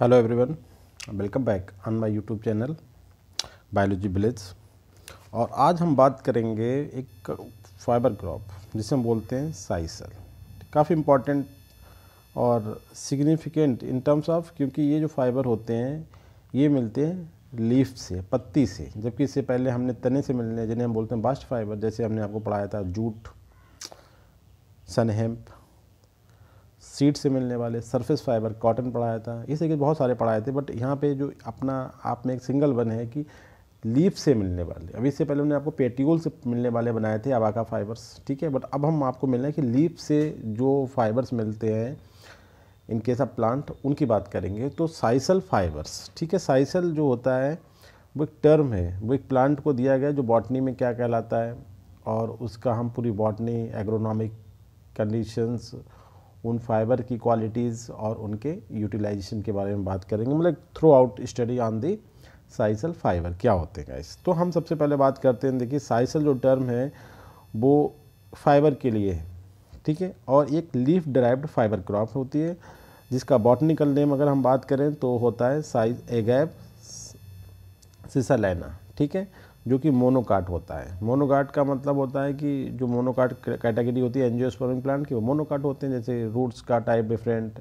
hello everyone welcome back on my YouTube channel biology village और आज हम बात करेंगे एक फाइबर क्रॉप जिसे हम बोलते हैं साइसल काफ़ी इम्पॉर्टेंट और सिग्निफिकेंट इन टर्म्स ऑफ क्योंकि ये जो फाइबर होते हैं ये मिलते हैं लीफ से पत्ती से जबकि इससे पहले हमने तने से मिलने जिन्हें हम बोलते हैं बास्ट फाइबर जैसे हमने आपको पढ़ाया था जूट सनहेम्प सीट से मिलने वाले सरफेस फाइबर कॉटन पढ़ाया था इसे कि बहुत सारे पढ़ाए थे बट यहाँ पे जो अपना आप में एक सिंगल वन है कि लीफ से मिलने वाले अभी इससे पहले हमने आपको पेटियोल से मिलने वाले बनाए थे अबाका फाइबर्स ठीक है बट अब हम आपको मिल रहे हैं कि लीफ से जो फाइबर्स मिलते हैं इनकेस ऑफ प्लांट उनकी बात करेंगे तो साइसल फाइबर्स ठीक है साइसल जो होता है वो एक टर्म है वो एक प्लांट को दिया गया जो बॉटनी में क्या कहलाता है और उसका हम पूरी बॉटनी एग्रोनॉमिक कंडीशंस उन फाइबर की क्वालिटीज़ और उनके यूटिलाइजेशन के बारे में बात करेंगे मतलब throughout study on the sisal fibre क्या होते हैं गाइस तो हम सबसे पहले बात करते हैं देखिए साइसल जो टर्म है वो फाइबर के लिए है ठीक है और एक लीफ डराइव्ड फाइबर क्रॉप होती है जिसका बॉटनिकल नेम अगर हम बात करें तो होता है साइज एगैब सिसालैना ठीक है जो कि मोनोकाट होता है मोनोकाट का मतलब होता है कि जो मोनोकाट कैटेगरी होती है एनजियोस्पर्मिक प्लांट की वो मोनोकाट होते हैं जैसे रूट्स का टाइप डिफरेंट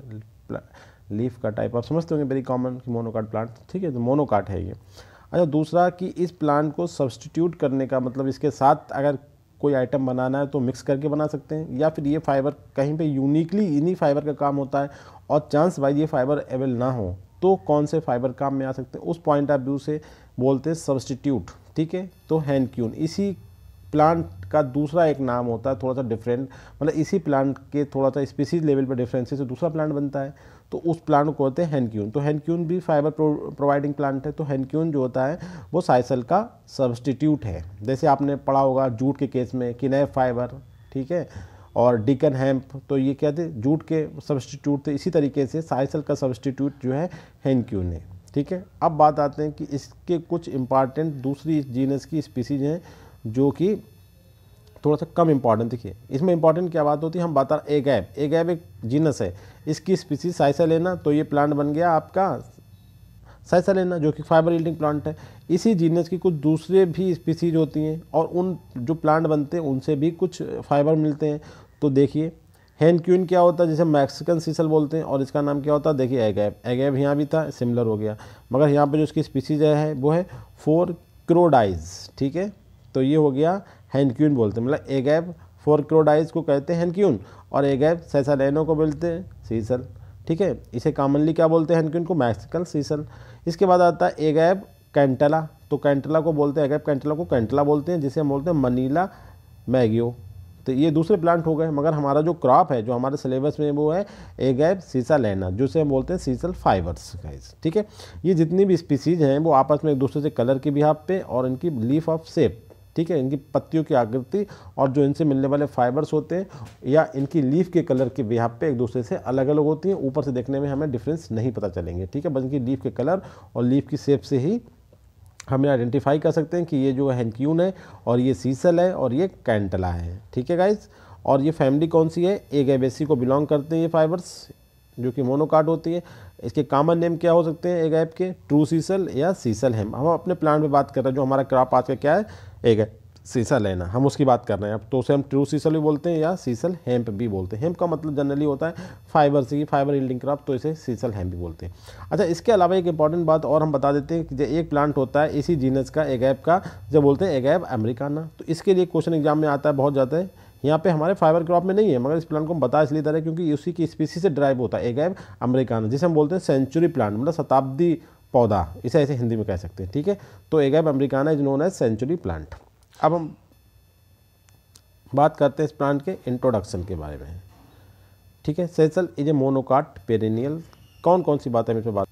लीफ का टाइप आप समझते होंगे वेरी कॉमन कि मोनोकाट प्लांट ठीक है तो मोनोकाट है ये अच्छा दूसरा कि इस प्लांट को सब्सटीट्यूट करने का मतलब इसके साथ अगर कोई आइटम बनाना है तो मिक्स करके बना सकते हैं या फिर ये फाइबर कहीं पे यूनिकली इन्हीं फाइबर का काम होता है और चांस वाइज ये फाइबर अवेल ना हो तो कौन से फाइबर काम में आ सकते हैं उस पॉइंट ऑफ व्यू से बोलते हैं सब्सटीट्यूट ठीक है तो हैंक्यून इसी प्लांट का दूसरा एक नाम होता है थोड़ा सा डिफरेंट मतलब इसी प्लांट के थोड़ा सा स्पीसीज लेवल पर डिफरेंसेस से दूसरा प्लांट बनता है तो उस प्लांट को होते हैं हैंक्यून तो हैंक्यून भी फाइबर प्रोवाइडिंग प्लांट है तो हैंक्यून जो होता है वो साइसल का सब्सटीट्यूट है जैसे आपने पढ़ा होगा जूट के केस में किनैफ फाइबर ठीक है और डिकन हेम्प तो ये क्या थे जूट के सब्सटीट्यूट थे इसी तरीके से साइसल का सब्सटीट्यूट जो है क्यू ने ठीक है अब बात आते हैं कि इसके कुछ इम्पॉर्टेंट दूसरी जीनस की स्पीसीज हैं जो कि थोड़ा सा कम इंपॉर्टेंट देखिए इसमें इंपॉर्टेंट क्या बात होती है हम बात एक ऐप एक ऐप एक जीनस है इसकी स्पीसीज साइसा लेना तो ये प्लांट बन गया आपका साइसा लेना जो कि फाइबर ईल्डिंग प्लांट है इसी जीनस की कुछ दूसरे भी स्पीसीज होती हैं और उन जो प्लांट बनते हैं उनसे भी कुछ फाइबर मिलते हैं तो देखिए क्यून क्या होता है जिसे मैक्सिकन सीसल बोलते हैं और इसका नाम क्या होता है देखिए एगैब एगैब यहाँ भी था सिमिलर हो गया मगर यहाँ पर जो इसकी स्पीसीज है वो है फोर क्रोडाइज ठीक है तो ये हो गया क्यून बोलते हैं मतलब एगैब फोर क्रोडाइज को कहते हैं क्यून और एगैब सैसालैनो को बोलते हैं सीसल ठीक है इसे कॉमनली क्या बोलते हैं क्यून को मैक्सिकन सीसल इसके बाद आता है एगैब कैंटला तो कैंटला को बोलते हैं एगैब कैंटला को कैंटला बोलते हैं जिसे हम बोलते हैं मनीला मैगियो तो ये दूसरे प्लांट हो गए मगर हमारा जो क्रॉप है जो हमारे सिलेबस में वो है ए गैप सीसा लेना जिसे हम बोलते हैं सीसल फाइबर्स गाइज ठीक है ये जितनी भी स्पीसीज हैं वो आपस में एक दूसरे से कलर के आप पे और इनकी लीफ ऑफ सेप ठीक है इनकी पत्तियों की आकृति और जो इनसे मिलने वाले फाइबर्स होते हैं या इनकी लीफ के कलर के बिहाब पे एक दूसरे से अलग अलग होती हैं ऊपर से देखने में हमें डिफरेंस नहीं पता चलेंगे ठीक है बस इनकी लीफ के कलर और लीफ की शेप से ही हम ये आइडेंटिफाई कर सकते हैं कि ये जो हैंक्यून है और ये सीसल है और ये कैंटला है ठीक है गाइज और ये फैमिली कौन सी है एक एबेसी को बिलोंग करते हैं ये फाइबर्स जो कि मोनोकार्ड होती है इसके कामन नेम क्या हो सकते हैं एग ऐप के ट्रू सीसल या सीसल हेम हम अपने प्लांट में बात कर रहे हैं जो हमारा क्रॉप आज का क्या है एग सीसल है ना हम उसकी बात कर रहे हैं अब तो उसे हम ट्रू सीसल भी बोलते हैं या सीसल हेम्प भी बोलते हैं हेम्प का मतलब जनरली होता है फाइबर से फाइबर हील्डिंग क्रॉप तो इसे सीसल हेम्प भी बोलते हैं अच्छा इसके अलावा एक इंपॉर्टेंट बात और हम बता देते हैं कि जो एक प्लांट होता है इसी जीनस का एगैप का जब बोलते हैं एगैप अमेरिकाना तो इसके लिए क्वेश्चन एग्जाम में आता है बहुत ज़्यादा है यहाँ पे हमारे फाइबर क्रॉप में नहीं है मगर इस प्लांट को हम बता इसलिए तरह क्योंकि उसी की स्पीसी से ड्राइव होता है एगैब अमेरिकाना जिसे हम बोलते हैं सेंचुरी प्लांट मतलब शताब्दी पौधा इसे ऐसे हिंदी में कह सकते हैं ठीक है तो agave americana is known as century plant अब हम बात करते हैं इस प्लांट के इंट्रोडक्शन के बारे में ठीक है sisal is a monocot perennial कौन कौन सी बातें है इसमें बात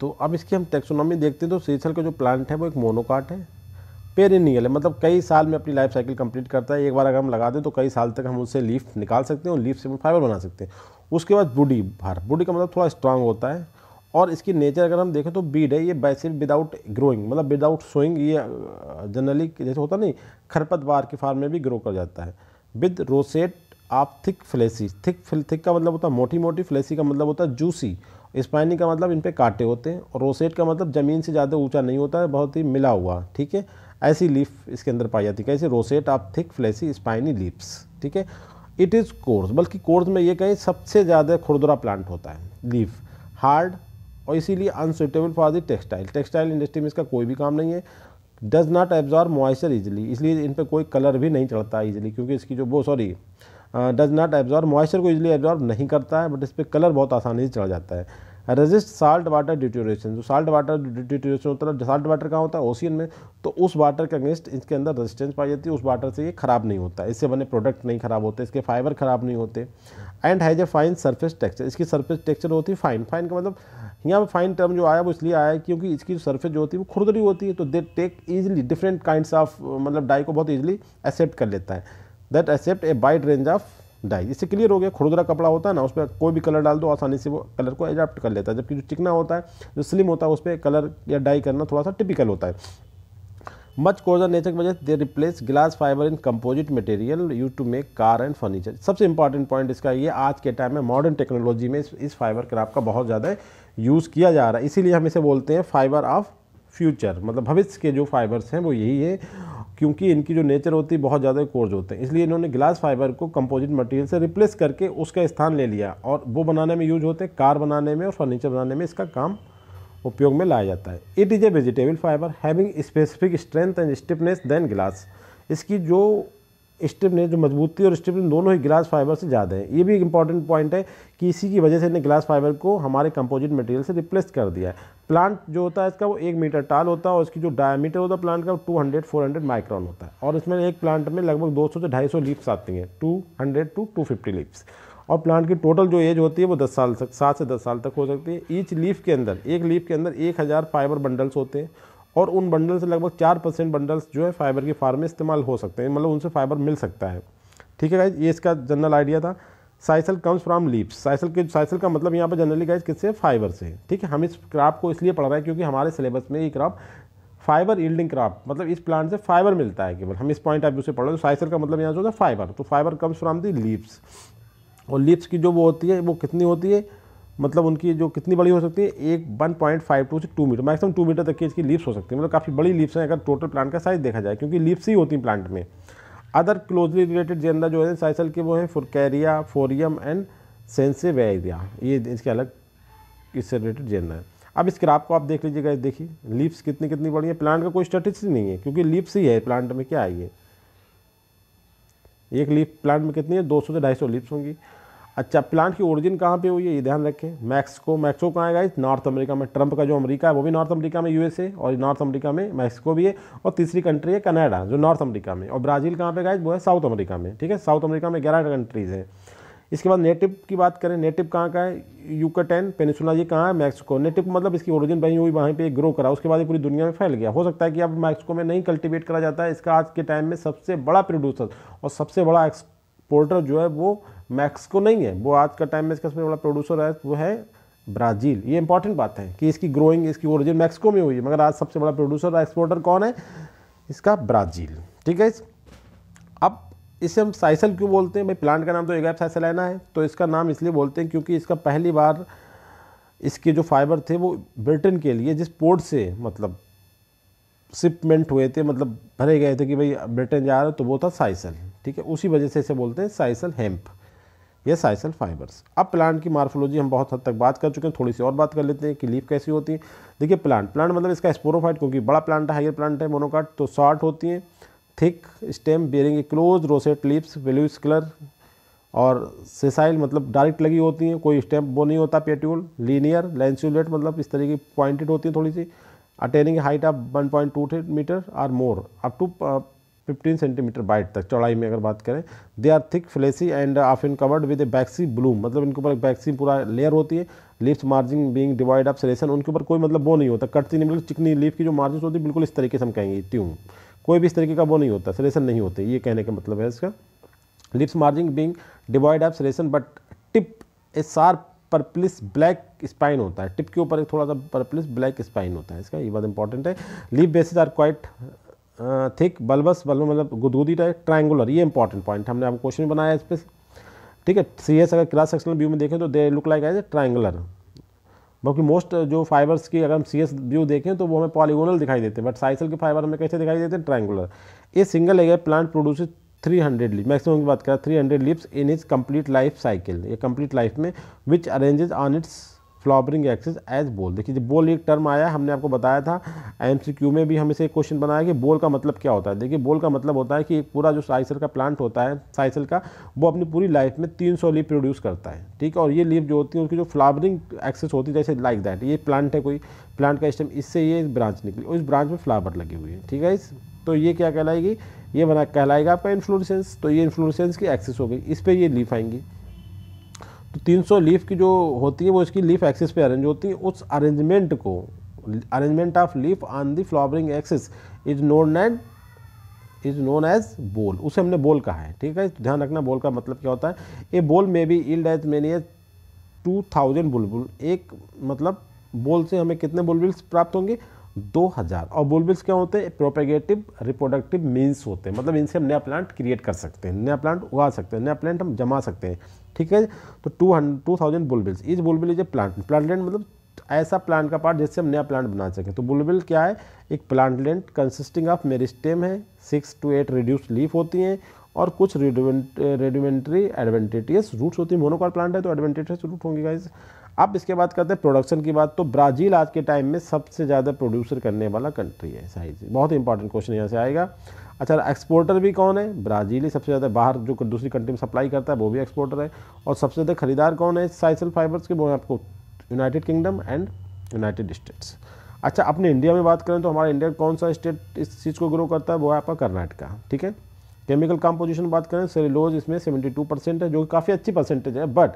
तो अब इसकी हम टेक्सोनॉमी देखते हैं तो सेसल का जो प्लांट है वो एक मोनोकाट है पेरेनियल है मतलब कई साल में अपनी लाइफ साइकिल कंप्लीट करता है एक बार अगर हम लगा दें तो कई साल तक हम उससे लीफ निकाल सकते हैं और लीफ से हम फाइबर बना सकते हैं उसके बाद बुढ़ी भार बूडी का मतलब थोड़ा स्ट्रांग होता है और इसकी नेचर अगर हम देखें तो बीड है ये वैसे विदाउट ग्रोइंग मतलब विदाउट सोइंग ये जनरली जैसे होता नहीं खरपतवार के फार्म में भी ग्रो कर जाता है विद रोसेट आप थिक फ्लेसी थिक थिक का मतलब होता है मोटी मोटी फ्लेसी का मतलब होता है जूसी स्पाइनी का मतलब इन पर काटे होते हैं और रोसेट का मतलब ज़मीन से ज़्यादा ऊंचा नहीं होता है बहुत ही मिला हुआ ठीक है ऐसी लीफ इसके अंदर पाई जाती है कैसे रोसेट आप थिक फ्लेसी स्पाइनी लीप्स ठीक है इट इज़ कोर्स बल्कि कोर्स में ये कहें सबसे ज़्यादा खुरदुरा प्लांट होता है लीफ हार्ड और इसीलिए unsuitable for the textile textile industry में इसका कोई भी काम नहीं है does not absorb moisture easily इसलिए इन पर कोई कलर भी नहीं चढ़ता इजिली क्योंकि इसकी जो वो sorry does not absorb moisture को इजिली एब्जॉर्ब नहीं करता है बट इस पर कलर बहुत आसानी से चढ़ जाता है रजिस्ट साल्ट वाटर ड्यूटोरेशन जो साल्ट वाटर डिटोरेशन होता है साल्ट वाटर कहाँ होता है ओशियन में तो उस वाटर के अगेंस्ट इसके अंदर रेजिस्टेंस पाई जाती है उस वाटर से ये ख़राब नहीं होता इससे बने प्रोडक्ट नहीं ख़राब होते इसके फाइबर ख़राब नहीं होते and has a fine surface texture इसकी सर्फेस टेक्चर होती है फाइन फाइन का मतलब यहाँ पर फाइन टर्म जो आया वो इसलिए आया क्योंकि इसकी सर्फेस जो होती है वो खुरदरी होती है तो they take easily different kind of मतलब डाई को बहुत ईजिली एक्सेप्ट कर लेता है that accept a wide range of dye इससे क्लियर हो गया खुरदरा कपड़ा होता है ना उस पर कोई भी कलर डाल दो आसानी से वो कलर को एडाप्ट कर लेता है जबकि जो चिकना होता है जो स्लिम होता है उस पर कलर या डाई करना थोड़ा सा टिपिकल होता है मच कोजर नेचर की वजह से they replace glass fibre in composite material you to make car and furniture सबसे इंपॉर्टेंट पॉइंट इसका ये आज के टाइम में मॉडर्न टेक्नोलॉजी में इस, इस फाइबर क्राफ्ट का बहुत ज़्यादा यूज़ किया जा रहा है इसीलिए हम इसे बोलते हैं फाइबर ऑफ फ्यूचर मतलब भविष्य के जो फाइबर्स हैं वो यही है क्योंकि इनकी जो नेचर होती है बहुत ज़्यादा कोर्ज होते हैं इसलिए इन्होंने ग्लास फाइबर को कंपोजिट मटेरियल से रिप्लेस करके उसका स्थान ले लिया और वो बनाने में यूज होते हैं कार बनाने में और फर्नीचर बनाने में इसका काम उपयोग में लाया जाता है it is a vegetable fibre having specific strength and stiffness than glass इसकी जो स्टिप ने जो मजबूती और स्टिप ने दोनों ही ग्लास फाइबर से ज़्यादा है ये भी एक इंपॉर्टेंट पॉइंट है कि इसी की वजह से इन्हें ग्लास फाइबर को हमारे कंपोजिट मटेरियल से रिप्लेस कर दिया है प्लांट जो होता है इसका वो एक मीटर टाल होता है और इसकी जो डायमीटर होता है प्लांट का वो two hundred four hundred micron होता है और इसमें एक प्लांट में लगभग दो सौ से ढाई सौ लीप्स आती हैं two hundred to two fifty leaves और प्लांट की टोटल जो एज होती है वो दस साल तक सात से दस साल तक हो सकती है ईच लीफ के अंदर एक लीफ के अंदर एक हज़ार फाइबर बंडल्स होते हैं और उन बंडल से लगभग चार परसेंट बंडल्स जो है फाइबर के फार्म में इस्तेमाल हो सकते हैं मतलब उनसे फाइबर मिल सकता है ठीक है गाइज ये इसका जनरल आइडिया था sisal comes from leaves sisal के साइसल का मतलब यहाँ पर जनरली गाइज किससे फाइबर से ठीक है हम इस क्रॉप को इसलिए पढ़ रहे हैं क्योंकि हमारे सिलेबस में ये क्रॉप फाइबर यील्डिंग क्रॉप मतलब इस प्लांट से फाइबर मिलता है केवल हम इस पॉइंट ऑफ व्यू से पढ़ रहे हो साइसल का मतलब यहाँ जो होता है फाइबर तो fibre comes from the leaves और लीप्स की जो वो होती है वो कितनी होती है मतलब उनकी जो कितनी बड़ी हो सकती है एक वन पॉइंट फाइव टू से two metre maximum two metre तक की इसकी लीव्स हो सकती है मतलब काफ़ी बड़ी लीव्स हैं अगर टोटल प्लांट का साइज देखा जाए क्योंकि लीव्स ही होती हैं प्लांट में अदर क्लोजली रिलेटेड जेंदा जो है साइसल के वो हैं फुरकैरिया फोरियम एंड सेंसेवेरिया ये इसके अलग इससे रिलेटेड जेंदा है अब इस क्राप को आप देख लीजिएगा देखिए लीव्स कितनी कितनी बड़ी है प्लांट का कोई स्टेटिक्स नहीं है क्योंकि लीव्स ही है प्लांट में क्या है ये एक लीफ प्लांट में कितनी है सौ से सौ लीव्स होंगी अच्छा प्लांट की ओरिजिन कहाँ पे हुई है ये ध्यान रखें मैक्सिको मैक्सिको कहाँ आएगा इस नॉर्थ अमेरिका में ट्रंप का जो अमेरिका है वो भी नॉर्थ अमेरिका में यूएसए और नॉर्थ अमेरिका में मैक्सिको भी है और तीसरी कंट्री है कनाडा जो नॉर्थ अमेरिका में और ब्राज़ील कहाँ पे गाइज वो है साउथ अमेरिका में ठीक है साउथ अमेरिका में ग्यारह कंट्रीज़ हैं इसके बाद नेटिव की बात करें नेटिव कहाँ का है यूकटेन पेनिसुला ये कहाँ है मैक्सिको नेटिव मतलब इसकी ओरिजिन बनी हुई वहाँ पे ग्रो करा उसके बाद ये पूरी दुनिया में फैल गया हो सकता है कि अब मैक्सिको में नहीं कल्टीवेट करा जाता है इसका आज के टाइम में सबसे बड़ा प्रोड्यूसर और सबसे बड़ा एक्सपोर्टर जो है वो मैक्सिको नहीं है वो आज का टाइम में इसका सबसे बड़ा प्रोड्यूसर है वो है ब्राज़ील ये इंपॉर्टेंट बात है कि इसकी ग्रोइंग इसकी ओरिजिन मैक्सिको में हुई है मगर आज सबसे बड़ा प्रोड्यूसर और एक्सपोर्टर कौन है इसका ब्राज़ील ठीक है अब इसे हम साइसल क्यों बोलते हैं भाई प्लांट का नाम तो एगैप साइसलाइना है तो इसका नाम इसलिए बोलते हैं क्योंकि इसका पहली बार इसके जो फाइबर थे वो ब्रिटेन के लिए जिस पोर्ट से मतलब शिपमेंट हुए थे मतलब भरे गए थे कि भाई ब्रिटेन जा रहे तो वो था साइसल ठीक है उसी वजह से इसे बोलते हैं साइसल हेम्प ये साइसल फाइबर्स अब प्लांट की मार्फोलॉजी हम बहुत हद तक बात कर चुके हैं थोड़ी सी और बात कर लेते हैं कि लीफ कैसी होती है देखिए प्लांट प्लांट मतलब इसका स्पोरोफाइट क्योंकि बड़ा प्लांट है हाइयर प्लांट है मोनोकाट तो शॉर्ट होती हैं thick stem bearing close rosette leaves वेल्यूस कलर और सेसाइल मतलब डायरेक्ट लगी होती हैं कोई स्टेम वो नहीं होता पेट्यूल लीनियर लेंसुलेट मतलब इस तरीके की पॉइंटेड होती हैं थोड़ी सी attaining height of two metre और मोर अप टू 15 सेंटीमीटर बाइट तक चौड़ाई में अगर बात करें they are thick fleshy and of in covered with a waxy bloom मतलब इनके ऊपर बैक्सी पूरा लेयर होती है leaves margin being divide up serration उनके ऊपर कोई मतलब वो नहीं होता कटती नहीं मतलब चिकनी लीफ की जो मार्जिन होती है बिल्कुल इस तरीके से हम कहेंगे ट्यूम कोई भी इस तरीके का वो नहीं होता सलेशन नहीं होते ये कहने का मतलब है इसका leaves margin being divide of serration but tip a sharp purplish black spine होता है टिप के ऊपर एक थोड़ा सा पर्पलिस ब्लैक स्पाइन होता है इसका ये बात इंपॉर्टेंट है leaf bases are quite thick bulbous bulb मतलब गुदगुदी टाइप ट्राइंगुलर ये इंपॉर्टेंट पॉइंट हमने आपको क्वेश्चन बनाया इस पर ठीक है सी एस अगर क्रॉस सेक्शनल व्यू में देखें तो they look like as a triangular बल्कि मोस्ट जो फाइबर्स की अगर हम सी एस व्यू देखें तो वो हमें पॉलीगोनल दिखाई देते हैं बट साइसल के फाइबर हमें कैसे दिखाई देते हैं ट्राइंगुलर ये single agave plant produce three hundred leaf maximum की बात करें three hundred leaves in is complete life cycle ये कंप्लीट लाइफ में which arranges on its flowering axis as bole देखिए जब बोल एक टर्म आया हमने आपको बताया था एम में भी हम इसे क्वेश्चन बनाया कि बोल का मतलब क्या होता है देखिए बोल का मतलब होता है कि एक पूरा जो साइसल का प्लांट होता है साइसल का वो अपनी पूरी लाइफ में तीन सौ लीव प्रोड्यूस करता है ठीक है और ये लीव जो होती है उसकी जो फ्लावरिंग एक्सेस होती है जैसे लाइक दैट ये प्लांट है कोई प्लांट का स्टेम इससे ये ब्रांच निकली और इस ब्रांच में फ्लावर लगी हुई है ठीक है इस तो ये क्या कहलाएगी ये बना कहलाएगा आपका इन्फ्लोरेसेंस तो ये इन्फ्लोरेसेंस की एक्सेस हो गई इस पर ये लीफ आएंगी तो 300 लीफ की जो होती है वो इसकी लीफ एक्सिस पे अरेंज होती है उस अरेंजमेंट को arrangement of leaf on the flowering axis is known and is known as bole उसे हमने बोल कहा है ठीक है तो ध्यान रखना बोल का मतलब क्या होता है ए बोल में भी yield as many as two thousand bulbils एक मतलब बोल से हमें कितने बुलबिल्स प्राप्त होंगे दो हज़ार और बुलबिल्स क्या होते हैं प्रोपेगेटिव रिप्रोडक्टिव मीन्स होते हैं मतलब इनसे हम नया प्लांट क्रिएट कर सकते हैं नया प्लांट उगा सकते हैं नया प्लांट हम जमा सकते हैं ठीक है तो two hundred to thousand bulbils is bulbil is a plant plantlet मतलब ऐसा प्लांट का पार्ट जिससे हम नया प्लांट बना सकें तो बुलबिल क्या है एक प्लांटलैंड कंसिस्टिंग ऑफ मेरिस्टेम है six to eight reduce leaf होती हैं और कुछ रेडिमेंट्री एडवेंटेटियस रूट्स होती है मोनोकॉल प्लांट है तो एडवेंटेटियस रूट होंगे गाइज अब इसके बाद करते हैं प्रोडक्शन की बात तो ब्राज़ील आज के टाइम में सबसे ज़्यादा प्रोड्यूसर करने वाला कंट्री है साइज बहुत इंपॉर्टेंट क्वेश्चन यहाँ से आएगा अच्छा एक्सपोर्टर भी कौन है ब्राज़ील ही सबसे ज़्यादा बाहर जो दूसरी कंट्री में सप्लाई करता है वो भी एक्सपोर्टर है और सबसे ज़्यादा खरीदार कौन है साइसल फाइबर्स के वो आपको United Kingdom and United States अच्छा अपने इंडिया में बात करें तो हमारा इंडिया कौन सा स्टेट इस चीज़ को ग्रो करता है वो है आपका कर्नाटका ठीक है केमिकल कंपोजिशन बात करें सेलोज इसमें 72 परसेंट है जो कि काफ़ी अच्छी परसेंटेज है बट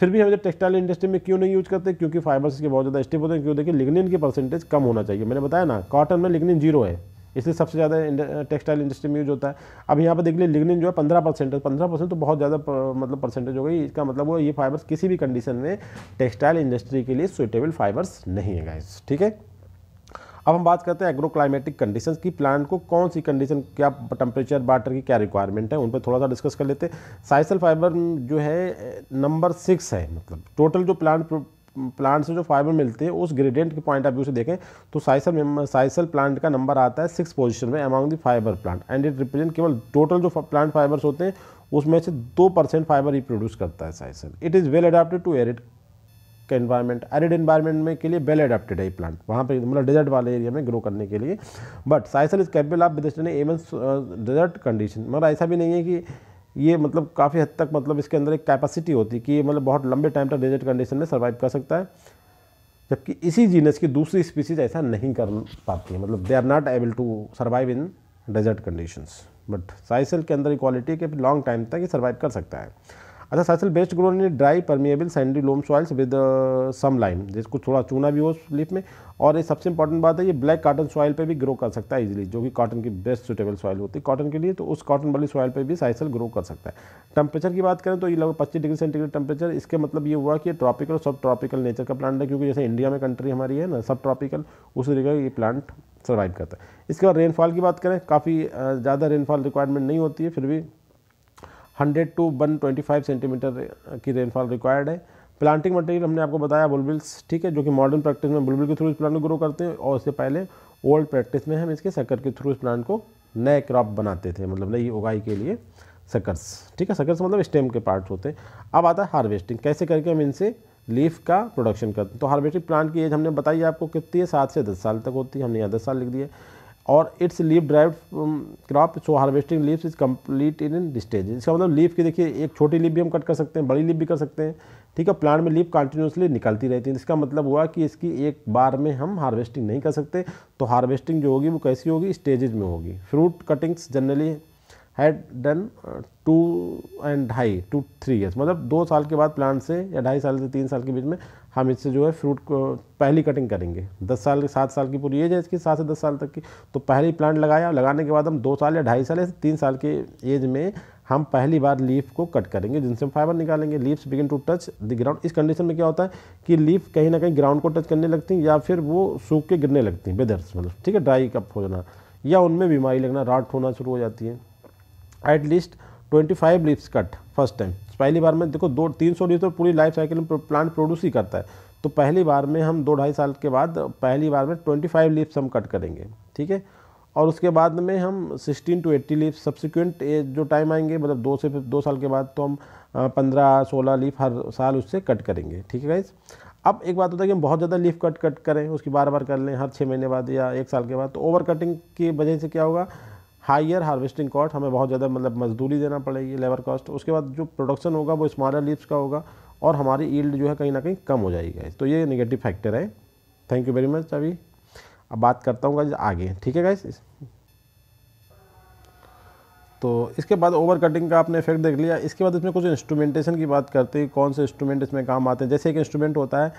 फिर भी हम जब टेक्सटाइल इंडस्ट्री में क्यों नहीं यूज करते क्योंकि फाइबर्स के बहुत ज़्यादा स्टेप होते हैं क्यों देखिए लिग्निन की परसेंटेज कम होना चाहिए मैंने बताया ना कॉटन में लिग्निन जीरो है इसलिए सबसे ज़्यादा टेक्सटाइल इंडस्ट्री में यूज होता है अब यहाँ पर देख लीजिए लिग्निन जो है पंद्रह परसेंट है पंद्रह परसेंट तो बहुत ज़्यादा मतलब परसेंटेज हो गई इसका मतलब वो ये फाइबर्स किसी भी कंडीशन में टेक्सटाइल इंडस्ट्री के लिए सुइटेबल फाइबर्स नहीं है गाइज ठीक है अब हम बात करते हैं एग्रो क्लाइमेटिक कंडीशन की प्लांट को कौन सी कंडीशन क्या टेम्परेचर वाटर की क्या रिक्वायरमेंट है उन पर थोड़ा सा डिस्कस कर लेते हैं साइसल फाइबर जो है नंबर सिक्स है मतलब टोटल जो प्लांट प्लांट से जो फाइबर मिलते हैं उस ग्रेडियंट के पॉइंट ऑफ व्यू से देखें तो साइसल साइसल प्लांट का नंबर आता है सिक्स पोजिशन में among the fibre plant and it represent केवल टोटल जो प्लांट फाइबर्स होते हैं उसमें से दो परसेंट फाइबर रिप्रोड्यूस करता है sisal it is well adapted to arid का इन्वायरमेंट एरिड इन्वायरमेंट में के लिए वेल अडाप्टेड है प्लांट वहाँ पे मतलब डेजर्ट वाले एरिया में ग्रो करने के लिए but sisal is capable of with even desert condition मगर ऐसा भी नहीं है कि ये मतलब काफ़ी हद तक मतलब इसके अंदर एक कैपेसिटी होती है कि ये मतलब बहुत लंबे टाइम तक डेजर्ट कंडीशन में सर्वाइव कर सकता है जबकि इसी जीनस की दूसरी स्पीसीज ऐसा नहीं कर पाती है मतलब they are not able to survive in desert conditions but sisal के अंदर है के लॉन्ग टाइम तक ये सर्वाइव कर सकता है अच्छा sisal best grown in dry permeable sandy loam soils with some lime जिसको थोड़ा चूना भी हो लीफ में और ये सबसे इंपॉर्टेंट बात है ये ब्लैक काटन सॉइल पे भी ग्रो कर सकता है इजीली जो कि कॉटन की बेस्ट सुटेबल सॉइल होती है कॉटन के लिए तो उस कॉटन वाली सॉइल पे भी साइसल ग्रो कर सकता है टेम्परेचर की बात करें तो ये लगभग पच्चीस डिग्री सेंटीग्रेड टेम्परेचर इसके मतलब ये हुआ कि ट्रॉपिकल सब ट्रॉपिकल नेचर का प्लांट है क्योंकि जैसे इंडिया में कंट्री हमारी है ना सब ट्रॉपिकल उस तरीके ये प्लांट सर्वाइव करता है इसके बाद रेनफॉल की बात करें काफ़ी ज़्यादा रेनफॉल रिक्वायरमेंट नहीं होती है फिर भी 100 टू 125 सेंटीमीटर की रेनफॉल रिक्वायर्ड है प्लांटिंग मटेरियल हमने आपको बताया बुलबिल्स ठीक है जो कि मॉडर्न प्रैक्टिस में बुलबिल के थ्रू इस प्लांट को ग्रो करते हैं और उससे पहले ओल्ड प्रैक्टिस में हम इसके शक्कर के थ्रू इस प्लांट को नए क्रॉप बनाते थे मतलब नई उगाई के लिए सकर्स ठीक है सकर्स मतलब स्टेम के पार्ट्स होते हैं अब आता है हार्वेस्टिंग कैसे करके हम इनसे लीफ का प्रोडक्शन करते हैं तो हार्वेस्टिंग प्लांट की एज हमने बताई आपको कितनी है सात से दस साल तक होती है हमने यहाँ दस साल लिख दिया और it's leave drive crop so harvesting leaves is complete in in stage इसका मतलब लीव की देखिए एक छोटी लीव भी हम कट कर सकते हैं बड़ी लीव भी कर सकते हैं ठीक है प्लांट में लीव कंटिन्यूसली निकलती रहती है इसका मतलब हुआ कि इसकी एक बार में हम हार्वेस्टिंग नहीं कर सकते तो हार्वेस्टिंग जो होगी वो कैसी होगी स्टेजेज में होगी fruit cuttings generally had done two and ढाई टू थ्री ईयर्स मतलब दो साल के बाद प्लांट से या ढाई साल से तीन साल के बीच में हम इससे जो है फ्रूट को पहली कटिंग करेंगे दस साल के सात साल की पूरी एज है इसकी सात से दस साल तक की तो पहली प्लांट लगाया लगाने के बाद हम दो साल या ढाई साल या तीन साल के एज में हम पहली बार लीफ को कट करेंगे जिनसे हम फाइबर निकालेंगे leaves begin to touch the ground इस कंडीशन में क्या होता है कि लीफ कहीं ना कहीं ग्राउंड को टच करने लगती हैं या फिर वो सूख के गिरने लगती हैं बेदर्स मतलब ठीक है ड्राई कप हो जाना या उनमें बीमारी लगना राट होना शुरू हो जाती है at least twenty five leaves cut first time पहली बार में देखो दो तीन सौ लीव तो पूरी लाइफ साइकिल में प्लांट प्रोड्यूस ही करता है तो पहली बार में हम दो ढाई साल के बाद पहली बार में ट्वेंटी फाइव लीव्स हम कट करेंगे ठीक है और उसके बाद में हम sixteen to eighty leaves subsequent जो टाइम आएंगे मतलब दो से दो साल के बाद तो हम पंद्रह सोलह लीफ हर साल उससे कट करेंगे ठीक है गाइज अब एक बात होता है कि हम बहुत ज़्यादा लीफ कट कट करें उसकी बार बार कर लें हर छः महीने बाद या एक साल के बाद तो ओवर कटिंग की वजह से क्या होगा हायर हार्वेस्टिंग कॉस्ट हमें बहुत ज़्यादा मतलब मजदूरी देना पड़ेगी लेबर कॉस्ट उसके बाद जो प्रोडक्शन होगा वो स्मॉलर लीव्स का होगा और हमारी ईल्ड जो है कहीं ना कहीं कम हो जाएगी तो ये नेगेटिव फैक्टर है थैंक यू वेरी मच अभी अब बात करता हूँ आगे ठीक है गाइस तो इसके बाद ओवर कटिंग का आपने इफेक्ट देख लिया इसके बाद इसमें कुछ इंस्ट्रूमेंटेशन की बात करते हैं कौन से इंस्ट्रूमेंट इसमें काम आते हैं जैसे एक इंस्ट्रूमेंट होता है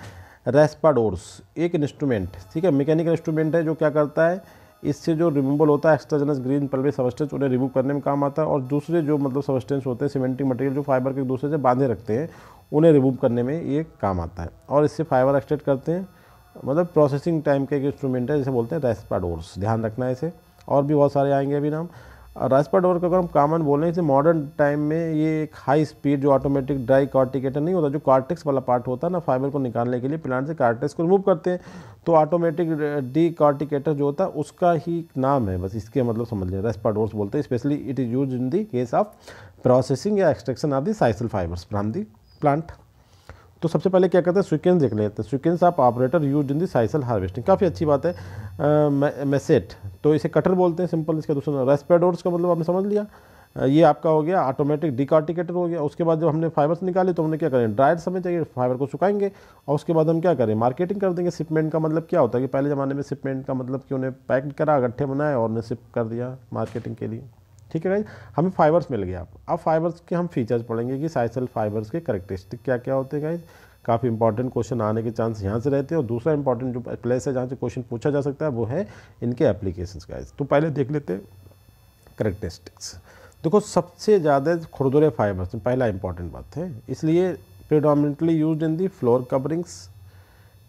रेस्पाडोर्स एक इंस्ट्रूमेंट ठीक है मैकेनिकल इंस्ट्रूमेंट है जो क्या करता है इससे जो रिमूवल होता है एक्स्ट्राजनस ग्रीन पल्वे सबस्टेंस उन्हें रिमूव करने में काम आता है और दूसरे जो मतलब सबस्टेंस होते हैं सीमेंटिंग मटेरियल जो फाइबर के एक दूसरे से बांधे रखते हैं उन्हें रिमूव करने में ये काम आता है और इससे फाइबर एक्सट्रेट करते हैं मतलब प्रोसेसिंग टाइम का एक इंस्ट्रूमेंट है जिसे बोलते हैं रेस्पाडोर्स ध्यान रखना है इसे और भी बहुत सारे आएंगे अभी नाम राजपा डोर का अगर हम कॉमन बोल रहे हैं इसे मॉडर्न टाइम में ये एक हाई स्पीड जो ऑटोमेटिक ड्राई कार्टिकेटर नहीं होता जो कार्टिक्स वाला पार्ट होता है ना फाइबर को निकालने के लिए प्लांट से कार्टिक्स को रिमूव करते हैं तो ऑटोमेटिक डी कार्टिकेटर जो होता है उसका ही नाम है बस इसके मतलब समझ लें रेस्पा डोर्स बोलते हैं specially it is use in the case of processing या extraction of the sisal fibres from the plant तो सबसे पहले क्या करते हैं सिक्वेंस देख लेते हैं सिक्वेंस आप operator use in the sisal harvesting काफ़ी अच्छी बात है मैसेट तो इसे कटर बोलते हैं सिंपल इसका दूसरा रेस्पेडोर्स का मतलब आपने समझ लिया ये आपका हो गया ऑटोमेटिक डिकार्टिकेटर हो गया उसके बाद जब हमने फाइबर्स निकाले तो हमने क्या करें ड्रायर समय चाहिए फाइबर को सुखाएंगे और उसके बाद हम क्या करें मार्केटिंग कर देंगे शिपमेंट का मतलब क्या होता है कि पहले ज़माने में शिपमेंट का मतलब कि उन्हें पैक करा गट्ठे बनाए और उन्हें शिप कर दिया मार्केटिंग के लिए ठीक है भाई हमें फाइबर्स मिल गया अब फाइबर्स के हम फीचर्स पढ़ेंगे कि साइसल फाइबर्स के करेक्टरिस्टिक क्या क्या होते हैं गाइज काफ़ी इंपॉर्टेंट क्वेश्चन आने के चांस यहाँ से रहते हैं और दूसरा इंपॉर्टेंट जो प्लेस है जहाँ से क्वेश्चन पूछा जा सकता है वो है इनके एप्लीकेशन गाइज तो पहले देख लेते हैं करेक्टरिस्टिक्स देखो सबसे ज़्यादा खुरदुरे फाइबर्स पहला इंपॉर्टेंट बात है इसलिए predominantly use in the floor coverings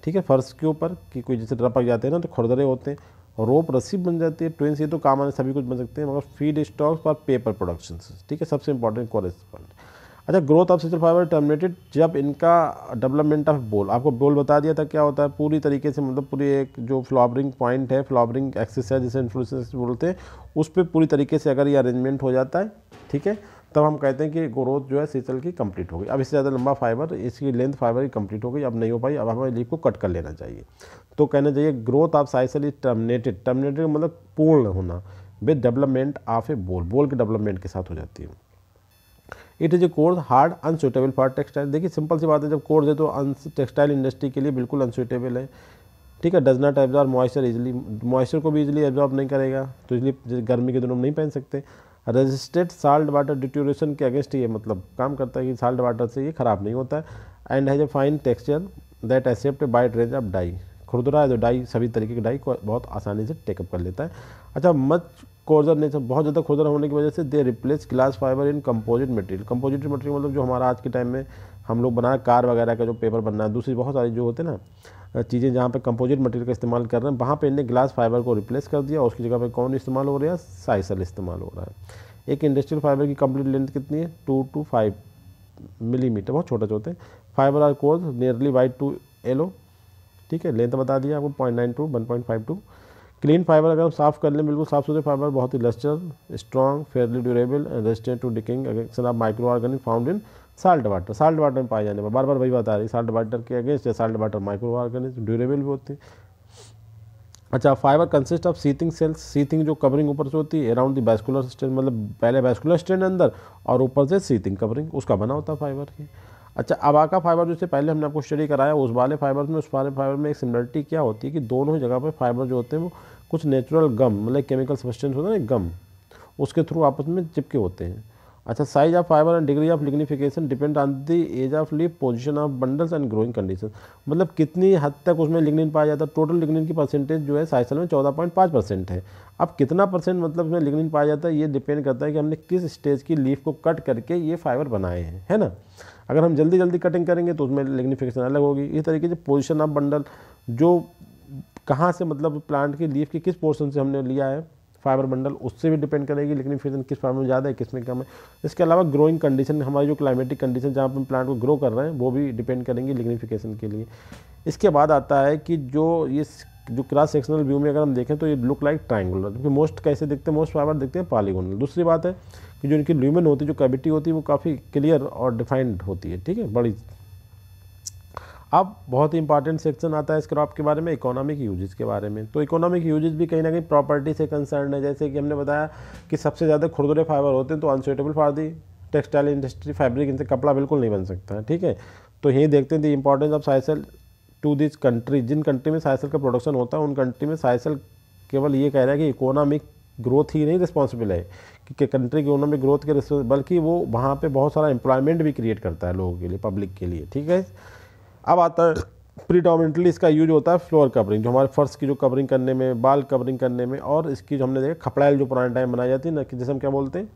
ठीक है फर्श के ऊपर कि कोई जैसे रपक जाते हैं ना तो खुरदरे होते हैं रोप रस्सी बन जाती है ट्रेन से तो काम आने सभी कुछ बन सकते हैं मगर फीड स्टॉक्स और पेपर प्रोडक्शन ठीक है सबसे इंपॉर्टेंट कॉरेस्पॉन्ड अच्छा growth of system fibre terminated जब इनका डेवलपमेंट ऑफ बोल आपको बोल बता दिया था क्या होता है पूरी तरीके से मतलब पूरी एक जो फ्लावरिंग पॉइंट है फ्लावरिंग एक्सेस है जिसे इन्फ्लुस बोलते हैं उस पर पूरी तरीके से अगर ये अरेंजमेंट हो जाता है ठीक है तब हम कहते हैं कि ग्रोथ जो है सीसल की कंप्लीट हो गई अब इससे ज़्यादा लंबा फाइबर इसकी लेंथ फाइबर की कंप्लीट हो गई अब नहीं हो पाई अब हमें लीप को कट कर लेना चाहिए तो कहना चाहिए growth of sisal is terminated terminated मतलब पूर्ण होना विद डेवलपमेंट ऑफ ए बोल बोल के डेवलपमेंट के साथ हो जाती है it is a coarse hard unsuitable for textile देखिए सिंपल सी बात है जब कोर्स है तो टेक्सटाइल इंडस्ट्री के लिए बिल्कुल अनसुटेबल है ठीक है does not absorb moisture easily moisture को भी इजिली एब्जॉर्ब नहीं करेगा तो इजिली गर्मी के दिनों में नहीं पहन सकते रजिस्टेड साल्ट वाटर डिट्यूरेशन के अगेंस्ट ये मतलब काम करता है कि साल्ट वाटर से ये ख़राब नहीं होता है and has a fine texture that accept by ड्रेज ऑफ डाई खुरदुरा जो डाई सभी तरीके की डाई को बहुत आसानी से टेकअप कर लेता है अच्छा मच कोर्जर नेचर बहुत ज़्यादा खुरदरा होने की वजह से they replace glass fibre in composite material composite material मतलब जो हमारा आज के टाइम में हम लोग बना कार वगैरह का जो पेपर बनना है दूसरी बहुत सारी जो होते हैं ना चीज़ें जहाँ पर कंपोजिट मटेरियल का इस्तेमाल कर रहे हैं वहाँ पर इन्हें ग्लास फाइबर को रिप्लेस कर दिया उसकी जगह पर कौन इस्तेमाल हो रहा है साइसल इस्तेमाल हो रहा है एक इंडस्ट्रियल फाइबर की कंप्लीट लेंथ कितनी है टू टू फाइव मिलीमीटर बहुत छोटे छोटे fibre are coarse nearly white to yellow ठीक है लेंथ बता दिया आपको point nine to one point five to clean fibre अगर हम साफ़ कर लें बिल्कुल साफ सुथरे फाइबर बहुत ही lustre strong fairly durable and resistant to decaying against आप micro organic found in salt water salt water में पाए जाने पर बार बार वही बता रही साल्ट वाटर के अगेंस्ट या salt water micro organic durable भी होते हैं अच्छा fibre consist of sheathing cells sheathing जो कवरिंग ऊपर से होती है अराउंड द वैस्कुलर स्टेन मतलब पहले वैस्कुलर स्टैंड अंदर और ऊपर से सीथिंग कवरिंग उसका बना होता है फाइबर की अच्छा अबाका फाइबर जो इससे पहले हमने आपको स्टडी कराया उस वाले फाइबर में उस वाले फाइबर में एक सिमिलरिटी क्या होती है कि दोनों ही जगह पर फाइबर जो होते हैं वो कुछ नेचुरल गम मतलब केमिकल सब्सटेंस होता है ना गम उसके थ्रू आपस में चिपके होते हैं अच्छा size of fibre and degree of lignification depend on the age of leaf position of bundles and growing condition मतलब कितनी हद तक उसमें लिग्निन पाया जाता है टोटल लिग्निन की परसेंटेज जो है साइसल में चौदह पॉइंट पाँच परसेंट है अब कितना परसेंट मतलब उसमें लिग्निन पाया जाता है ये डिपेंड करता है कि हमने किस स्टेज की लीफ को कट करके ये फाइबर बनाए हैं है ना अगर हम जल्दी जल्दी कटिंग करेंगे तो उसमें लिग्निफिकेशन अलग होगी इस तरीके से पोजिशन ऑफ बंडल जो कहाँ से मतलब प्लांट की लीफ के किस पोर्शन से हमने लिया है फाइबर बंडल उससे भी डिपेंड करेगी लिग्निफिकेशन किस फाइबर में ज़्यादा है किस में कम है इसके अलावा ग्रोइंग कंडीशन हमारी जो क्लाइमेटिक कंडीशन जहाँ पर हम प्लांट को ग्रो कर रहे हैं वो भी डिपेंड करेंगी लिग्निफिकेशन के लिए इसके बाद आता है कि जो ये जो क्रॉस सेक्शनल व्यू में अगर हम देखें तो ये लुक लाइक ट्राइंगुलर क्योंकि मोस्ट कैसे दिखते हैं मोस्ट फाइबर दिखते हैं पालीगोनल दूसरी बात है कि जो इनकी ल्यूमेन होती है जो कैविटी होती है वो काफ़ी क्लियर और डिफाइंड होती है ठीक है बड़ी अब बहुत ही इंपॉर्टेंट सेक्शन आता है इस क्रॉप के बारे में इकोनॉमिक यूजेस के बारे में तो इकोनॉमिक यूजेस भी कहीं ना कहीं प्रॉपर्टी से कंसर्न है जैसे कि हमने बताया कि सबसे ज़्यादा खुरदुरे फाइबर होते हैं तो unsuitable for the textile industry fabric इनसे कपड़ा बिल्कुल नहीं बन सकता है ठीक है तो यही देखते हैं the importance of sisal to this country जिन कंट्री में साइसल का प्रोडक्शन होता है उन कंट्री में साइसल केवल ये कह रहा है कि इकोनॉमिक ग्रोथ ही नहीं रिस्पॉन्सिबल है कि कंट्री की इकोनॉमिक ग्रोथ के बल्कि वो वहाँ पे बहुत सारा एम्प्लॉयमेंट भी क्रिएट करता है लोगों के लिए पब्लिक के लिए ठीक है अब आता है प्रीडोमेंटली इसका यूज होता है फ्लोर कवरिंग जो हमारे फर्श की जो कवरिंग करने में बाल कवरिंग करने में और इसकी जो हमने देखा खपड़ैल जो पुराने टाइम बनाई जाती है ना कि जैसे हम क्या बोलते हैं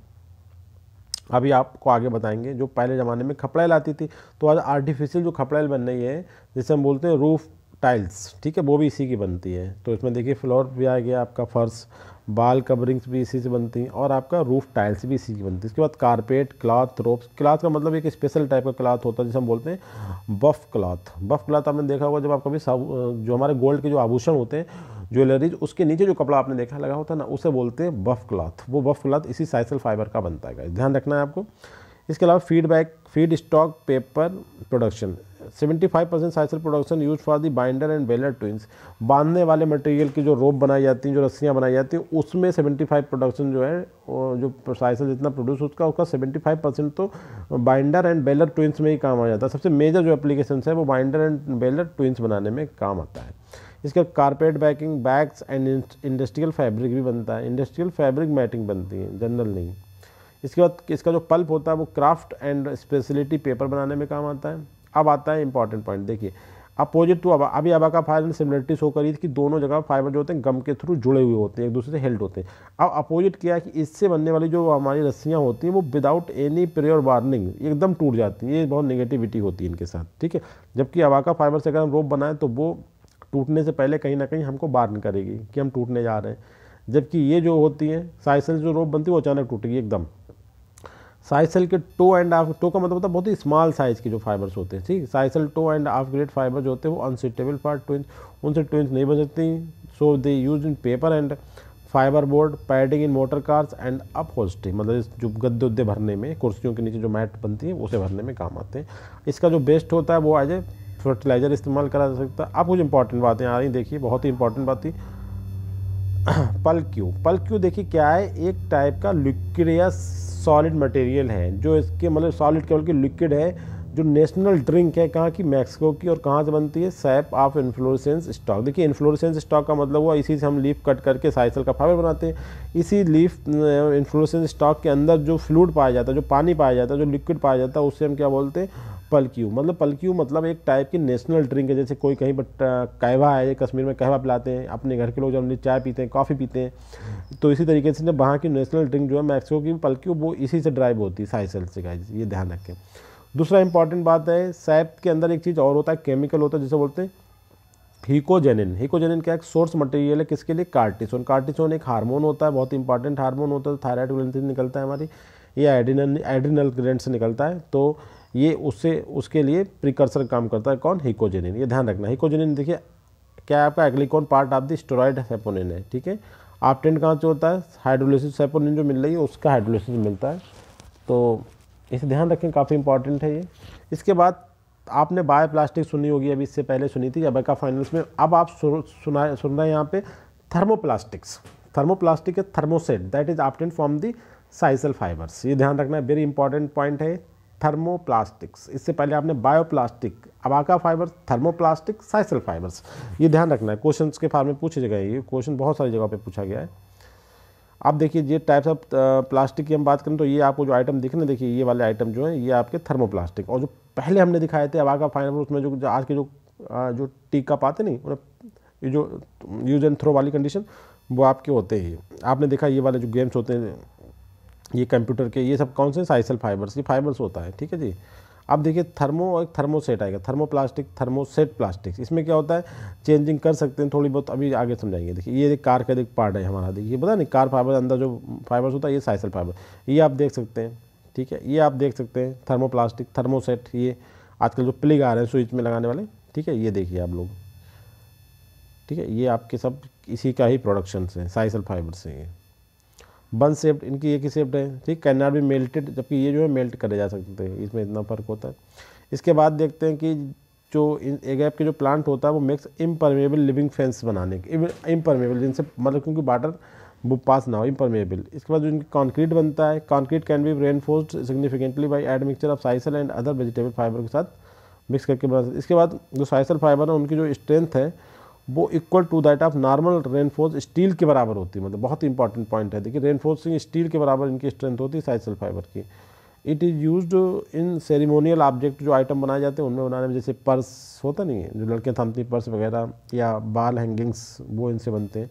अभी आपको आगे बताएंगे जो पहले ज़माने में खपड़ैल आती थी तो आज आर्टिफिशियल जो खपड़ैल बन रही है जिसे हम बोलते हैं रूफ़ टाइल्स ठीक है वो भी इसी की बनती है तो इसमें देखिए फ्लोर भी आ गया आपका फर्श बाल कवरिंग्स भी इसी से बनती हैं और आपका रूफ टाइल्स भी इसी की बनती है इसके बाद कारपेट क्लॉथ रोप्स क्लॉथ का मतलब एक स्पेशल टाइप का क्लॉथ होता है जिसे हम बोलते हैं बफ क्लॉथ बफ क्लॉथ आपने देखा होगा जब आप कभी जो हमारे गोल्ड के जो आभूषण होते हैं ज्वेलरीज उसके नीचे जो कपड़ा आपने देखा लगा होता है ना उसे बोलते हैं बफ क्लॉथ वो बफ क्लॉथ इसी साइसल फाइबर का बनता है ध्यान रखना है आपको इसके अलावा feedback feed stock paper production seventy five percent sisal production use for the binder and baler twines बांधने वाले मटेरियल की जो रोप बनाई जाती हैं जो रस्सियाँ बनाई जाती हैं उसमें सेवेंटी फाइव प्रोडक्शन जो है जो साइसल जितना प्रोड्यूस उसका उसका सेवेंटी फाइव परसेंट तो बाइंडर एंड बेलर ट्विंस में ही काम आ जाता है सबसे मेजर जो एप्लीकेशन है वो बाइंडर एंड बेलर ट्विंस बनाने में काम आता है बाद carpet backing bags and industrial fabric भी बनता है इंडस्ट्रियल फैब्रिक मैटिंग बनती है जनरल नहीं इसके बाद इसका जो पल्प होता है वो क्राफ्ट एंड स्पेशलिटी पेपर बनाने में काम आता है अब आता है इंपॉर्टेंट पॉइंट देखिए अपोजिट टू अबा अभी अबा का फायदा सिमिलरिटी शो करी थी कि दोनों जगह फाइबर जो होते हैं गम के थ्रू जुड़े हुए होते हैं एक दूसरे से हेल्ड होते हैं अब अपोजिट क्या है कि इससे बनने वाली जो हमारी रस्सियाँ होती हैं वो विदाउट एनी प्रेयर वार्निंग एकदम टूट जाती हैं ये बहुत नेगेटिविटी होती है इनके साथ ठीक है जबकि अबा का फाइबर से अगर हम रोप बनाएं तो वो टूटने से पहले कहीं ना कहीं हमको वार्न करेगी कि हम टूटने जा रहे हैं जबकि ये जो होती हैं साइसल जो रोप बनती है वो अचानक टूटेगी एकदम साइसल के टो एंड हाफ टो का मतलब होता है बहुत ही स्मॉल साइज़ के जो फाइबर्स होते हैं ठीक sisal tow and half grade fibre जो होते हैं वो अनसिटेबल फॉर ट्विंस उनसे ट्विंस नहीं बन सकती so they use in paper and fibre board padding in motor cars and अप होस्टिंग मतलब जो गद्दे उद्दे भरने में कुर्सियों के नीचे जो मैट बनती है उसे भरने में काम आते हैं इसका जो बेस्ट होता है वो एज ए फर्टिलाइज़र इस्तेमाल करा जा सकता है अब कुछ इंपॉर्टेंट बातें आ रही देखिए बहुत ही इंपॉर्टेंट बात थी पल क्यू पल क्यू देखिए क्या है एक टाइप का लिक्रियस सॉलिड मटेरियल है जो इसके मतलब सॉलिड केवल की लिक्विड है जो नेशनल ड्रिंक है कहाँ की मैक्सिको की और कहाँ से बनती है सैप ऑफ इन्फ्लोरसेंस स्टॉक देखिए इन्फ्लोरसेंस स्टॉक का मतलब हुआ इसी से हम लीफ कट करके साइसल का फाइबर बनाते हैं इसी लीफ इन्फ्लोरसेंस स्टॉक के अंदर जो फ्लूड पाया जाता है जो पानी पाया जाता है जो लिक्विड पाया जाता है उससे हम क्या बोलते हैं पलक्यू मतलब पलक्यू मतलब एक टाइप की नेशनल ड्रिंक है जैसे कोई कहीं बट कहवा है कश्मीर में कहवा पिलाते हैं अपने घर के लोग जब चाय पीते हैं कॉफ़ी पीते हैं तो इसी तरीके से जब वहाँ की नेशनल ड्रिंक जो है मैक्सिको की पलक्यू वो इसी से ड्राइव होती है साइसल से गाइज ये ध्यान रखें दूसरा इंपॉर्टेंट बात है सैप के अंदर एक चीज़ और होता है केमिकल होता है जिसे बोलते हैं हीकोजेनिन हीकोजेनिन क्या एक सोर्स मटेरियल है किसके लिए कार्टिसोन कार्टिसोन एक हार्मोन होता है बहुत इंपॉर्टेंट हार्मोन होता है थायराइड तो ग्रंथि निकलता है हमारी ये एड्रिनल एड्रिनल ग्लैंड से निकलता है तो ये उससे उसके लिए प्रिकर्सर काम करता है कौन हिकोजेनिन ये ध्यान रखना हिकोजेनिन देखिए क्या आपका aglycone part of the steroid saponin है ठीक है आपटेंट कहाँ से होता है हाइड्रोलिसिस सेपोनिन जो मिल रही है उसका हाइड्रोलिसिस मिलता है तो इसे ध्यान रखें काफ़ी इंपॉर्टेंट है ये इसके बाद आपने बायो प्लास्टिक सुनी होगी अभी इससे पहले सुनी थी अब का फाइनल्स में अब आप सुना सुन रहे हैं यहाँ पे thermoplastics thermoplastic thermoset that is obtained from the sisal fibres ये ध्यान रखना है वेरी इंपॉर्टेंट पॉइंट है थर्मोप्लास्टिक्स इससे पहले आपने bioplastic abaca fibres thermoplastic sisal fibres ये ध्यान रखना है क्वेश्चन के फार्म में पूछे गए ये क्वेश्चन बहुत सारी जगह पर पूछा गया है आप देखिए ये टाइप्स ऑफ प्लास्टिक की हम बात करें तो ये आपको जो आइटम दिखने देखिए ये वाले आइटम जो हैं ये आपके थर्मोप्लास्टिक और जो पहले हमने दिखाए थे अबाका फाइबर उसमें जो, आज के जो जो टीका पाते नहीं उन्हें जो यूज एंड थ्रो वाली कंडीशन वो आपके होते ही आपने देखा ये वाले जो गेम्स होते हैं ये कंप्यूटर के ये सब कौन से साइसल फाइबर्स ये फाइबर्स होता है ठीक है जी अब देखिए थर्मो और थर्मोसेट आएगा थर्मोप्लास्टिक थर्मोसेट प्लास्टिक इसमें क्या होता है चेंजिंग कर सकते हैं थोड़ी बहुत अभी आगे समझाएंगे देखिए ये कार का एक पार्ट है हमारा देखिए पता नहीं कार फाइबर अंदर जो फाइबर्स होता है ये साइसल फाइबर ये आप देख सकते हैं ठीक है ये आप देख सकते हैं थर्मोप्लास्टिक थर्मोसेट ये आजकल जो प्लिग आ रहे हैं स्विच में लगाने वाले ठीक है ये देखिए आप लोग ठीक है ये आपके सब इसी का ही प्रोडक्शन से साइसल फाइबर से ये बन सेप्ड इनकी एक ही सेप्ड है ठीक कैन नॉट बी मेल्टेड जबकि ये जो है मेल्ट करे जा सकते हैं इसमें इतना फ़र्क होता है इसके बाद देखते हैं कि जो ए गैप के जो प्लांट होता है वो मेक्स इम्परमेबल लिविंग फेंस बनाने के इम्परमेबल जिनसे मतलब क्योंकि वाटर वो पास ना हो इम्परमेबल इसके बाद जो इनकी कॉन्क्रीट बनता है concrete can be reinforced significantly by admixture of sisal and other vegetable fibre के साथ मिक्स करके बना सकते इसके बाद जो साइसल फाइबर है उनकी जो स्ट्रेंथ है वो equal to that of normal reinforce steel के बराबर होती है मतलब बहुत इंपॉर्टेंट पॉइंट है देखिए रेनफोर्सिंग स्टील के बराबर इनकी स्ट्रेंथ होती है साइसल फाइबर की it is use in ceremonial object जो आइटम बनाए जाते हैं उनमें बनाने में जैसे पर्स होता नहीं जो लड़कियाँ थमती पर्स वगैरह या बाल हैंगिंग्स वो इनसे बनते हैं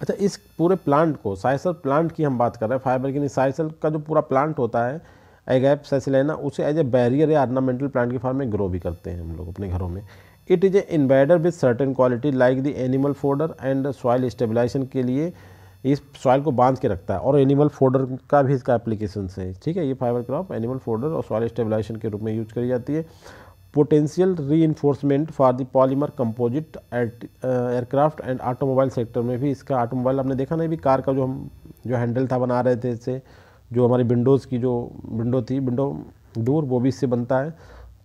अच्छा इस पूरे प्लांट को साइसल प्लांट की हम बात कर रहे हैं फाइबर की नहीं साइसल का जो पूरा प्लांट होता है एगैप सैसिलेना उसे एज ए बैरियर या आर्नामेंटल प्लांट के फार्म में ग्रो भी करते हैं हम लोग अपने घरों में it is a invader with certain quality like the animal fodder and soil stabilisation के लिए इस सॉइल को बांध के रखता है और एनिमल फोडर का भी इसका एप्लीकेशन है ठीक है ये फाइबर क्रॉप एनिमल फोडर और सॉइल स्टेबलाइजेशन के रूप में यूज करी जाती है potential reinforcement for the polymer composite aircraft and automobile sector में भी इसका ऑटोमोबाइल आपने देखा नहीं भी कार का जो हम जो हैंडल था बना रहे थे इससे जो हमारी विंडोज़ की जो विंडो थी विंडो डोर वो भी इससे बनता है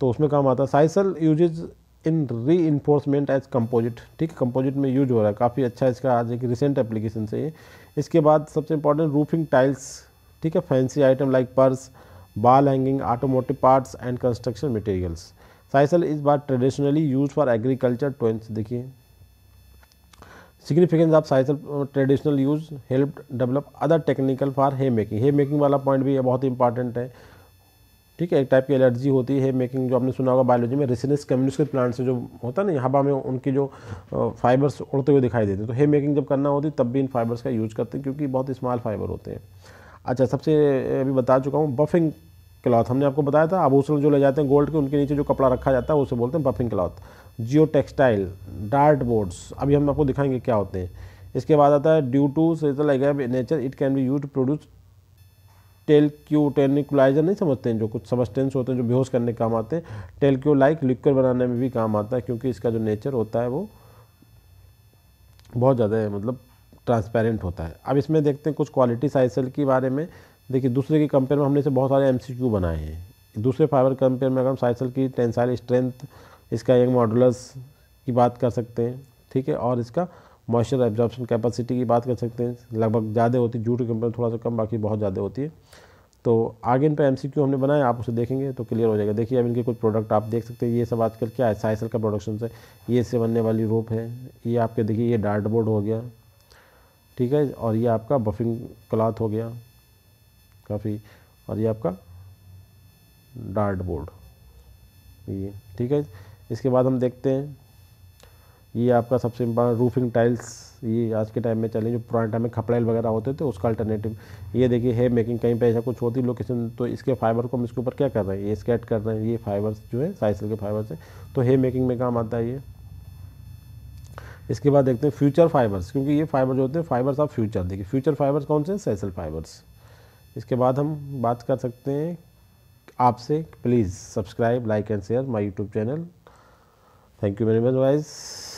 तो उसमें काम आता है साइसल यूजेज इन री इन्फोर्समेंट एज कंपोजिट ठीक है कम्पोजिट में यूज हो रहा है काफ़ी अच्छा इसका आज एक रिसेंट एप्लीकेशन से इसके बाद सबसे इंपॉर्टेंट रूफिंग टाइल्स ठीक है fancy item like purse wall hanging automotive parts and construction materials sisal इस बार traditionally use for agriculture twines देखिए significance of sisal traditional use help develop other technical for hay making hay making वाला point भी बहुत important है ठीक है एक टाइप की एलर्जी होती है मेकिंग जो आपने सुना होगा बायोलॉजी में रेसिनस कम्युनिस्ट प्लांट से जो होता है ना हवा में उनकी जो फाइबर्स उड़ते हुए दिखाई देते हैं तो हे मेकिंग जब करना होती तब भी इन फाइबर्स का यूज करते हैं क्योंकि बहुत स्मॉल फाइबर होते हैं अच्छा सबसे अभी बता चुका हूँ बफिंग क्लॉथ हमने आपको बताया था आभूषण जो ले जाते हैं गोल्ड के उनके नीचे जो कपड़ा रखा जाता है उसे बोलते हैं buffing cloth geo textile dart boards अभी हम आपको दिखाएंगे क्या होते हैं इसके बाद आता है due to social like nature it can be use to produce टेल क्यू टेनिकुलाइजर नहीं समझते हैं जो कुछ सबस्टेंस होते हैं जो बेहोश करने काम आते हैं टेल क्यू लाइक लिक्विड बनाने में भी काम आता है क्योंकि इसका जो नेचर होता है वो बहुत ज़्यादा है मतलब ट्रांसपेरेंट होता है अब इसमें देखते हैं कुछ क्वालिटी साइसल के बारे में देखिए दूसरे के कंपेयर में हमने इसे बहुत सारे एम बनाए हैं दूसरे फाइबर कंपेयर में अगर हम साइसल की टेंसाइल स्ट्रेंथ इसका यंग मॉडुलस की बात कर सकते हैं ठीक है और इसका मॉइस्चर एब्जॉर्बन कैपेसिटी की बात कर सकते हैं लगभग ज़्यादा होती है जूट के कंपनी थोड़ा सा कम बाकी बहुत ज़्यादा होती है तो आगे इन पर एम हमने बनाया आप उसे देखेंगे तो क्लियर हो जाएगा देखिए अब इनके कुछ प्रोडक्ट आप देख सकते हैं ये सब आजकल क्या है साइसल का प्रोडक्शन से ये से बनने वाली रोप है ये आपके देखिए ये डार्ट बोर्ड हो गया ठीक है और ये आपका बफिंग क्लाथ हो गया काफ़ी और ये आपका डार्ट बोर्ड ये ठीक है इसके बाद हम देखते हैं ये आपका सबसे इम्पॉर्टेंट रूफिंग टाइल्स ये आज के टाइम में चले जो पुराने टाइम में खपड़ैल वगैरह होते थे उसका अल्टरनेटिव ये देखिए है मेकिंग कहीं पे ऐसा कुछ होती लोकेशन तो इसके फाइबर को हम इसके ऊपर क्या कर रहे हैं ये स्केट कर रहे हैं ये फाइबर्स जो तो है साइसिल के फाइबर्स से तो हे मेकिंग में काम आता है ये इसके बाद देखते हैं फ्यूचर फाइबर्स क्योंकि ये फाइबर जो होते हैं फाइबर्स ऑफ फ्यूचर देखिए फ्यूचर फाइबर्स कौन से साइसल फाइबर्स इसके बाद हम बात कर सकते हैं आपसे please subscribe like and share my YouTube channel thank you very much wise